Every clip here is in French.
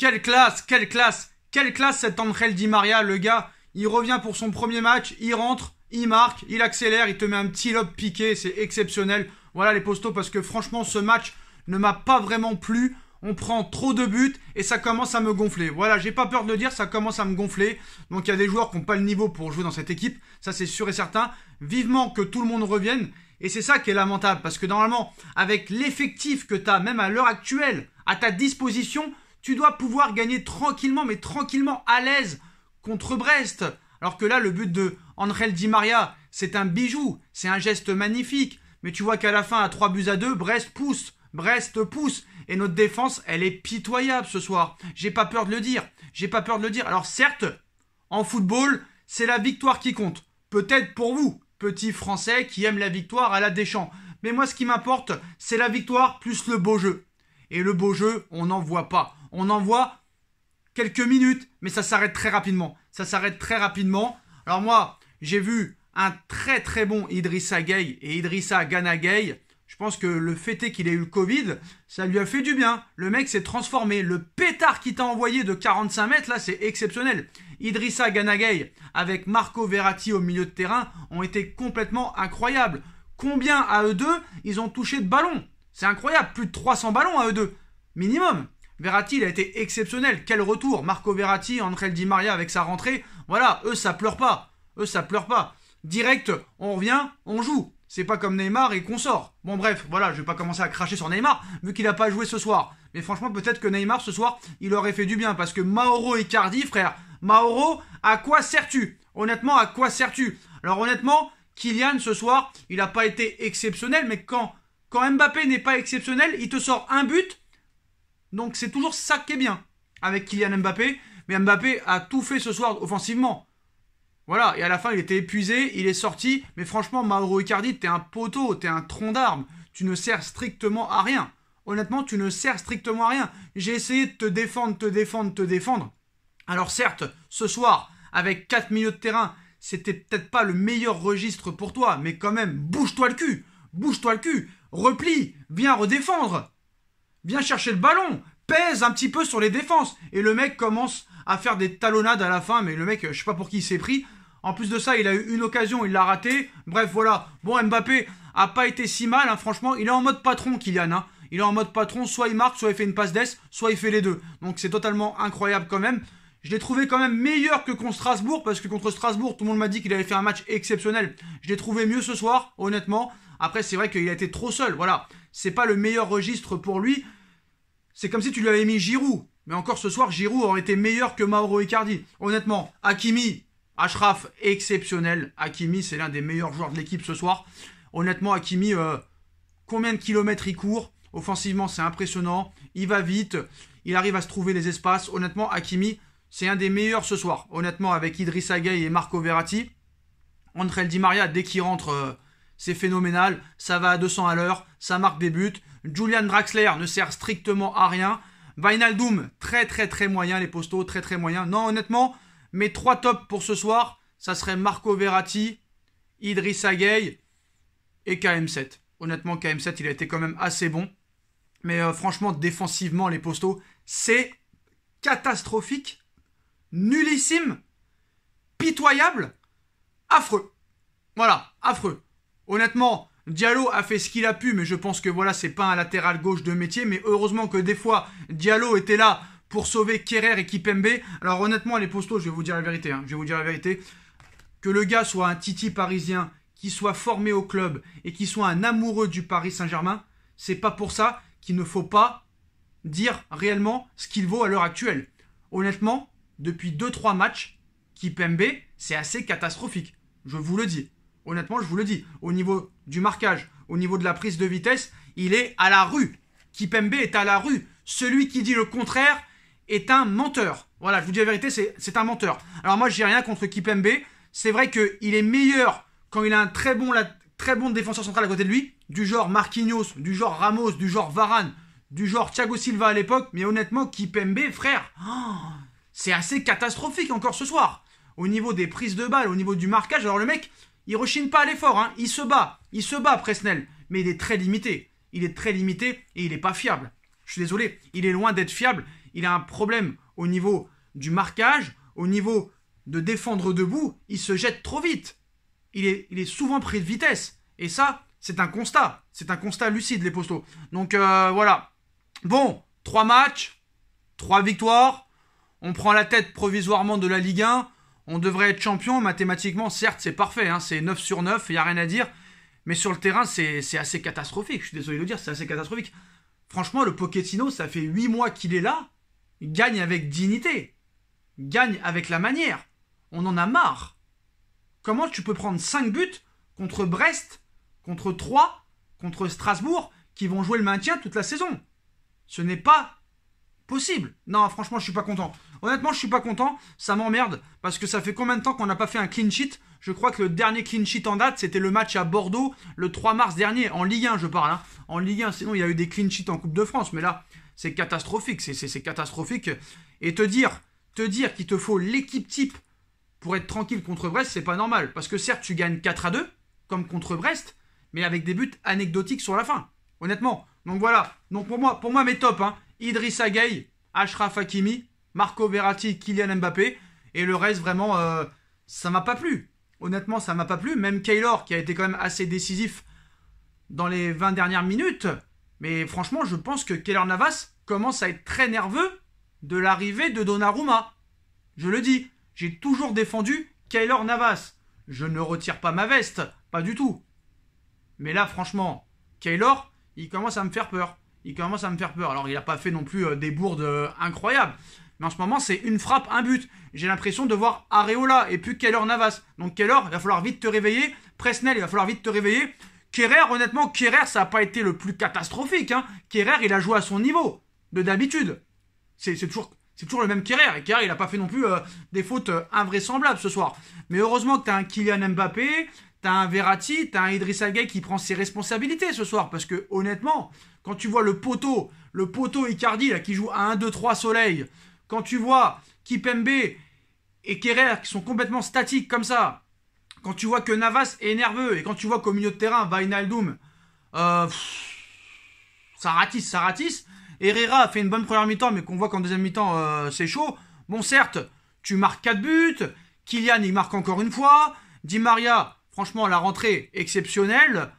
Quelle classe, quelle classe, quelle classe cet Angel Di Maria, le gars. Il revient pour son premier match, il rentre, il marque, il accélère, il te met un petit lob piqué, c'est exceptionnel. Voilà les postos parce que franchement ce match ne m'a pas vraiment plu. On prend trop de buts et ça commence à me gonfler. Voilà, j'ai pas peur de le dire, ça commence à me gonfler. Donc il y a des joueurs qui n'ont pas le niveau pour jouer dans cette équipe, ça c'est sûr et certain. Vivement que tout le monde revienne. Et c'est ça qui est lamentable, parce que normalement, avec l'effectif que tu as, même à l'heure actuelle, à ta disposition, tu dois pouvoir gagner tranquillement, mais tranquillement, à l'aise, contre Brest. Alors que là, le but de Angel Di Maria, c'est un bijou, c'est un geste magnifique. Mais tu vois qu'à la fin, à 3 buts à 2, Brest pousse. Brest pousse. Et notre défense, elle est pitoyable ce soir. J'ai pas peur de le dire. J'ai pas peur de le dire. Alors certes, en football, c'est la victoire qui compte. Peut-être pour vous, petit Français qui aime la victoire à la Deschamps. Mais moi, ce qui m'importe, c'est la victoire plus le beau jeu. Et le beau jeu, on n'en voit pas on en voit quelques minutes, mais ça s'arrête très rapidement. Ça s'arrête très rapidement. Alors moi, j'ai vu un très très bon Idrissa Gay et Idrissa Gana Je pense que le fait qu'il ait eu le Covid, ça lui a fait du bien. Le mec s'est transformé. Le pétard qu'il t'a envoyé de 45 mètres, là, c'est exceptionnel. Idrissa Ganagay avec Marco Verratti au milieu de terrain ont été complètement incroyables. Combien à eux deux ils ont touché de ballons C'est incroyable, plus de 300 ballons à eux deux, minimum. Verratti, il a été exceptionnel. Quel retour Marco Verratti, André Di Maria avec sa rentrée. Voilà, eux, ça pleure pas. Eux, ça pleure pas. Direct, on revient, on joue. C'est pas comme Neymar et qu'on sort. Bon, bref, voilà, je vais pas commencer à cracher sur Neymar, vu qu'il a pas joué ce soir. Mais franchement, peut-être que Neymar, ce soir, il aurait fait du bien, parce que Mauro et Cardi, frère, Mauro, à quoi sers-tu Honnêtement, à quoi sers-tu Alors, honnêtement, Kylian, ce soir, il a pas été exceptionnel, mais quand, quand Mbappé n'est pas exceptionnel, il te sort un but donc c'est toujours ça qui est bien avec Kylian Mbappé. Mais Mbappé a tout fait ce soir offensivement. Voilà, et à la fin, il était épuisé, il est sorti. Mais franchement, Mauro Icardi, t'es un poteau, t'es un tronc d'armes. Tu ne sers strictement à rien. Honnêtement, tu ne sers strictement à rien. J'ai essayé de te défendre, te défendre, te défendre. Alors certes, ce soir, avec 4 milieux de terrain, c'était peut-être pas le meilleur registre pour toi, mais quand même, bouge-toi le cul Bouge-toi le cul Replie Viens redéfendre Viens chercher le ballon, pèse un petit peu sur les défenses. Et le mec commence à faire des talonnades à la fin, mais le mec, je sais pas pour qui il s'est pris. En plus de ça, il a eu une occasion, il l'a raté. Bref, voilà. Bon, Mbappé a pas été si mal, hein. franchement. Il est en mode patron, Kylian. Hein. Il est en mode patron, soit il marque, soit il fait une passe d'ess, soit il fait les deux. Donc c'est totalement incroyable quand même. Je l'ai trouvé quand même meilleur que contre Strasbourg, parce que contre Strasbourg, tout le monde m'a dit qu'il avait fait un match exceptionnel. Je l'ai trouvé mieux ce soir, honnêtement. Après, c'est vrai qu'il a été trop seul. Voilà. C'est pas le meilleur registre pour lui. C'est comme si tu lui avais mis Giroud. Mais encore ce soir, Giroud aurait été meilleur que Mauro Icardi. Honnêtement, Hakimi, Ashraf, exceptionnel. Hakimi, c'est l'un des meilleurs joueurs de l'équipe ce soir. Honnêtement, Hakimi, euh, combien de kilomètres il court Offensivement, c'est impressionnant. Il va vite. Il arrive à se trouver les espaces. Honnêtement, Hakimi, c'est un des meilleurs ce soir. Honnêtement, avec Idriss Gueye et Marco Verratti. André Di Maria, dès qu'il rentre, euh, c'est phénoménal, ça va à 200 à l'heure, ça marque des buts. Julian Draxler ne sert strictement à rien. Vinaldoom, très très très moyen, les postaux, très très moyen. Non, honnêtement, mes trois tops pour ce soir, ça serait Marco Verratti, Idrissa Gueye et KM7. Honnêtement, KM7, il a été quand même assez bon. Mais euh, franchement, défensivement, les postaux, c'est catastrophique, nullissime, pitoyable, affreux. Voilà, affreux. Honnêtement, Diallo a fait ce qu'il a pu, mais je pense que voilà, c'est pas un latéral gauche de métier. Mais heureusement que des fois, Diallo était là pour sauver Kerrer et Kipembe. Alors honnêtement, les postos, je vais vous dire la vérité. Hein, je vais vous dire la vérité. Que le gars soit un Titi parisien, qui soit formé au club et qui soit un amoureux du Paris Saint-Germain, c'est pas pour ça qu'il ne faut pas dire réellement ce qu'il vaut à l'heure actuelle. Honnêtement, depuis 2-3 matchs, Kipembe, c'est assez catastrophique. Je vous le dis. Honnêtement, je vous le dis, au niveau du marquage, au niveau de la prise de vitesse, il est à la rue. Kipembe est à la rue. Celui qui dit le contraire est un menteur. Voilà, je vous dis la vérité, c'est un menteur. Alors moi, j'ai rien contre Kipembe. C'est vrai qu'il est meilleur quand il a un très bon, très bon défenseur central à côté de lui, du genre Marquinhos, du genre Ramos, du genre Varane, du genre Thiago Silva à l'époque. Mais honnêtement, Kipembe, frère, oh, c'est assez catastrophique encore ce soir. Au niveau des prises de balles, au niveau du marquage, alors le mec, il rechigne pas à l'effort, hein. il se bat, il se bat Presnel, mais il est très limité. Il est très limité et il n'est pas fiable. Je suis désolé, il est loin d'être fiable. Il a un problème au niveau du marquage, au niveau de défendre debout. Il se jette trop vite. Il est, il est souvent pris de vitesse. Et ça, c'est un constat. C'est un constat lucide, les postaux. Donc euh, voilà. Bon, trois matchs, trois victoires. On prend la tête provisoirement de la Ligue 1. On devrait être champion, mathématiquement, certes, c'est parfait, hein, c'est 9 sur 9, il n'y a rien à dire, mais sur le terrain, c'est assez catastrophique, je suis désolé de le dire, c'est assez catastrophique. Franchement, le Pochettino, ça fait 8 mois qu'il est là, gagne avec dignité, gagne avec la manière, on en a marre. Comment tu peux prendre 5 buts contre Brest, contre 3, contre Strasbourg, qui vont jouer le maintien toute la saison Ce n'est pas Possible. Non, franchement, je suis pas content. Honnêtement, je suis pas content. Ça m'emmerde parce que ça fait combien de temps qu'on n'a pas fait un clean sheet Je crois que le dernier clean sheet en date, c'était le match à Bordeaux le 3 mars dernier en Ligue 1, je parle. Hein. En Ligue 1, sinon il y a eu des clean sheets en Coupe de France, mais là, c'est catastrophique. C'est catastrophique. Et te dire, te dire qu'il te faut l'équipe type pour être tranquille contre Brest, c'est pas normal. Parce que certes, tu gagnes 4 à 2, comme contre Brest, mais avec des buts anecdotiques sur la fin. Honnêtement. Donc voilà. Donc pour moi, pour moi mes tops, hein, Idrissa Gueye, Ashraf Hakimi, Marco Verratti, Kylian Mbappé. Et le reste, vraiment, euh, ça m'a pas plu. Honnêtement, ça m'a pas plu. Même Kaylor, qui a été quand même assez décisif dans les 20 dernières minutes. Mais franchement, je pense que Kaylor Navas commence à être très nerveux de l'arrivée de Donnarumma. Je le dis, j'ai toujours défendu Kaylor Navas. Je ne retire pas ma veste, pas du tout. Mais là, franchement, Kaylor, il commence à me faire peur il commence à me faire peur. Alors, il n'a pas fait non plus euh, des bourdes euh, incroyables. Mais en ce moment, c'est une frappe, un but. J'ai l'impression de voir Areola et puis Keller Navas. Donc, Keller, il va falloir vite te réveiller. Presnel, il va falloir vite te réveiller. Kerrer, honnêtement, Kerrer, ça n'a pas été le plus catastrophique. Hein. il a joué à son niveau de d'habitude. C'est toujours, toujours, le même Kerrer. Et Kerrer, il n'a pas fait non plus euh, des fautes invraisemblables ce soir. Mais heureusement que tu as un Kylian Mbappé, T'as un Verratti, t'as un Idriss Gueye qui prend ses responsabilités ce soir. Parce que honnêtement, quand tu vois le poteau, le poteau Icardi là, qui joue à 1-2-3 soleil, quand tu vois Kipembe et Kerrer qui sont complètement statiques comme ça, quand tu vois que Navas est nerveux et quand tu vois qu'au milieu de terrain, Vainaldum, euh, ça ratisse, ça ratisse. Herrera a fait une bonne première mi-temps, mais qu'on voit qu'en deuxième mi-temps, euh, c'est chaud. Bon, certes, tu marques 4 buts. Kylian, il marque encore une fois. Di Maria, Franchement, la rentrée exceptionnelle.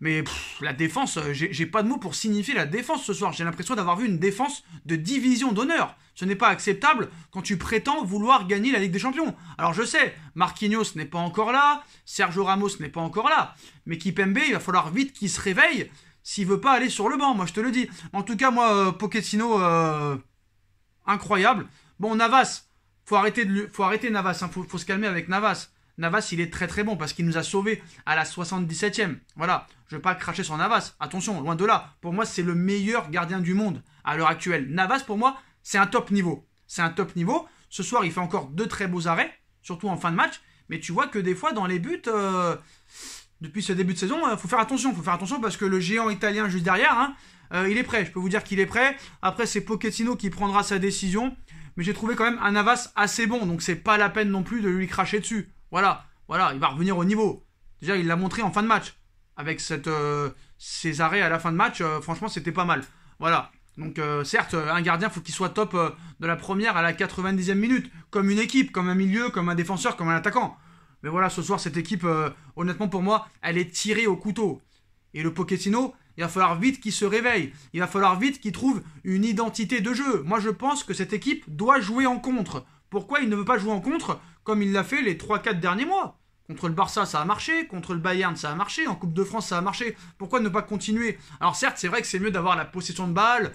Mais la défense, euh, j'ai pas de mots pour signifier la défense ce soir. J'ai l'impression d'avoir vu une défense de division d'honneur. Ce n'est pas acceptable quand tu prétends vouloir gagner la Ligue des Champions. Alors je sais, Marquinhos n'est pas encore là, Sergio Ramos n'est pas encore là. Mais Kipembe, il va falloir vite qu'il se réveille s'il veut pas aller sur le banc, moi je te le dis. En tout cas, moi, euh, Pochettino, euh, incroyable. Bon, Navas, faut arrêter, de, faut arrêter Navas, hein, faut se calmer avec Navas. Navas, il est très très bon parce qu'il nous a sauvés à la 77e. Voilà, je ne veux pas cracher sur Navas. Attention, loin de là. Pour moi, c'est le meilleur gardien du monde à l'heure actuelle. Navas, pour moi, c'est un top niveau. C'est un top niveau. Ce soir, il fait encore deux très beaux arrêts, surtout en fin de match. Mais tu vois que des fois, dans les buts, euh, depuis ce début de saison, il euh, faut faire attention. faut faire attention parce que le géant italien juste derrière, hein, euh, il est prêt. Je peux vous dire qu'il est prêt. Après, c'est Pochettino qui prendra sa décision mais j'ai trouvé quand même un Navas assez bon, donc c'est pas la peine non plus de lui cracher dessus. Voilà, voilà, il va revenir au niveau. Déjà, il l'a montré en fin de match. Avec cette, ses euh, arrêts à la fin de match, euh, franchement, c'était pas mal. Voilà. Donc, euh, certes, un gardien, il faut qu'il soit top de la première à la 90e minute. Comme une équipe, comme un milieu, comme un défenseur, comme un attaquant. Mais voilà, ce soir, cette équipe, honnêtement, pour moi, elle est tirée au couteau. Et le Pochettino, il va falloir vite qu'il se réveille. Il va falloir vite qu'il trouve une identité de jeu. Moi, je pense que cette équipe doit jouer en contre. Pourquoi il ne veut pas jouer en contre comme il l'a fait les 3-4 derniers mois. Contre le Barça, ça a marché. Contre le Bayern, ça a marché. En Coupe de France, ça a marché. Pourquoi ne pas continuer Alors certes, c'est vrai que c'est mieux d'avoir la possession de balle,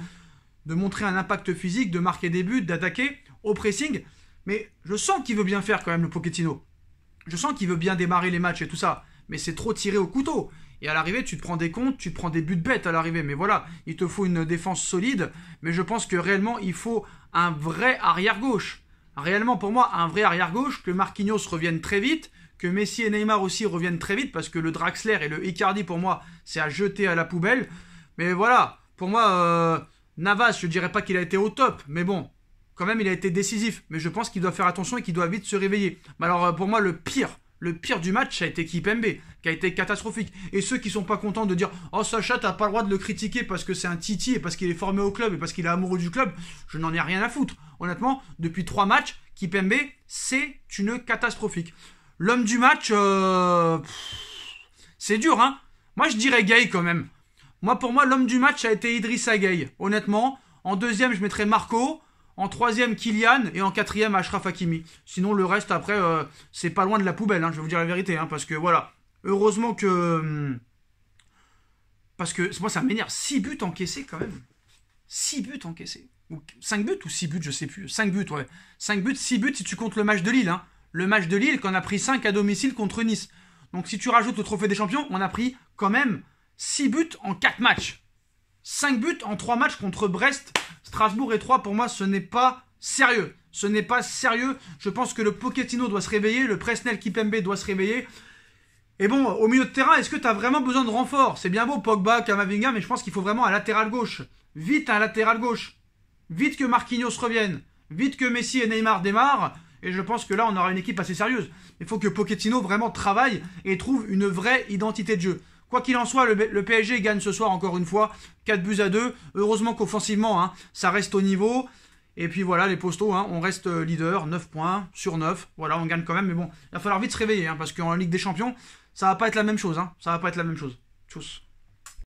de montrer un impact physique, de marquer des buts, d'attaquer au pressing. Mais je sens qu'il veut bien faire quand même le Pochettino. Je sens qu'il veut bien démarrer les matchs et tout ça. Mais c'est trop tiré au couteau. Et à l'arrivée, tu te prends des comptes, tu te prends des buts bêtes à l'arrivée. Mais voilà, il te faut une défense solide. Mais je pense que réellement, il faut un vrai arrière-gauche réellement pour moi un vrai arrière-gauche, que Marquinhos revienne très vite, que Messi et Neymar aussi reviennent très vite, parce que le Draxler et le Icardi pour moi c'est à jeter à la poubelle. Mais voilà, pour moi euh, Navas, je dirais pas qu'il a été au top, mais bon, quand même il a été décisif. Mais je pense qu'il doit faire attention et qu'il doit vite se réveiller. Mais alors euh, pour moi le pire, le pire du match, ça a été Kipembe, qui a été catastrophique. Et ceux qui sont pas contents de dire Oh, Sacha, t'as pas le droit de le critiquer parce que c'est un Titi et parce qu'il est formé au club et parce qu'il est amoureux du club, je n'en ai rien à foutre. Honnêtement, depuis trois matchs, Kipembe, c'est une catastrophique. L'homme du match, euh, c'est dur, hein. Moi, je dirais Gay quand même. Moi, pour moi, l'homme du match a été Idrissa Gueye. Honnêtement, en deuxième, je mettrais Marco en troisième Kylian et en quatrième Ashraf Hakimi. Sinon le reste après euh, c'est pas loin de la poubelle, hein, je vais vous dire la vérité, hein, parce que voilà. Heureusement que. Hum, parce que moi ça m'énerve. 6 buts encaissés quand même. 6 buts encaissés. Ou 5 buts ou 6 buts, je sais plus. 5 buts, ouais. 5 buts, 6 buts si tu comptes le match de Lille. Hein. Le match de Lille qu'on a pris 5 à domicile contre Nice. Donc si tu rajoutes le trophée des champions, on a pris quand même 6 buts en 4 matchs. 5 buts en 3 matchs contre Brest, Strasbourg et 3, pour moi, ce n'est pas sérieux. Ce n'est pas sérieux. Je pense que le Pochettino doit se réveiller, le Presnel Kipembe doit se réveiller. Et bon, au milieu de terrain, est-ce que tu as vraiment besoin de renfort C'est bien beau, Pogba, Kamavinga, mais je pense qu'il faut vraiment un latéral gauche. Vite un latéral gauche. Vite que Marquinhos revienne. Vite que Messi et Neymar démarrent. Et je pense que là, on aura une équipe assez sérieuse. Il faut que Pochettino vraiment travaille et trouve une vraie identité de jeu. Quoi qu'il en soit, le, PSG gagne ce soir encore une fois 4 buts à 2. Heureusement qu'offensivement, hein, ça reste au niveau. Et puis voilà, les postaux, hein, on reste euh, leader, 9 points sur 9. Voilà, on gagne quand même, mais bon, il va falloir vite se réveiller, hein, parce qu'en Ligue des Champions, ça va pas être la même chose. Hein, ça va pas être la même chose. Tchuss.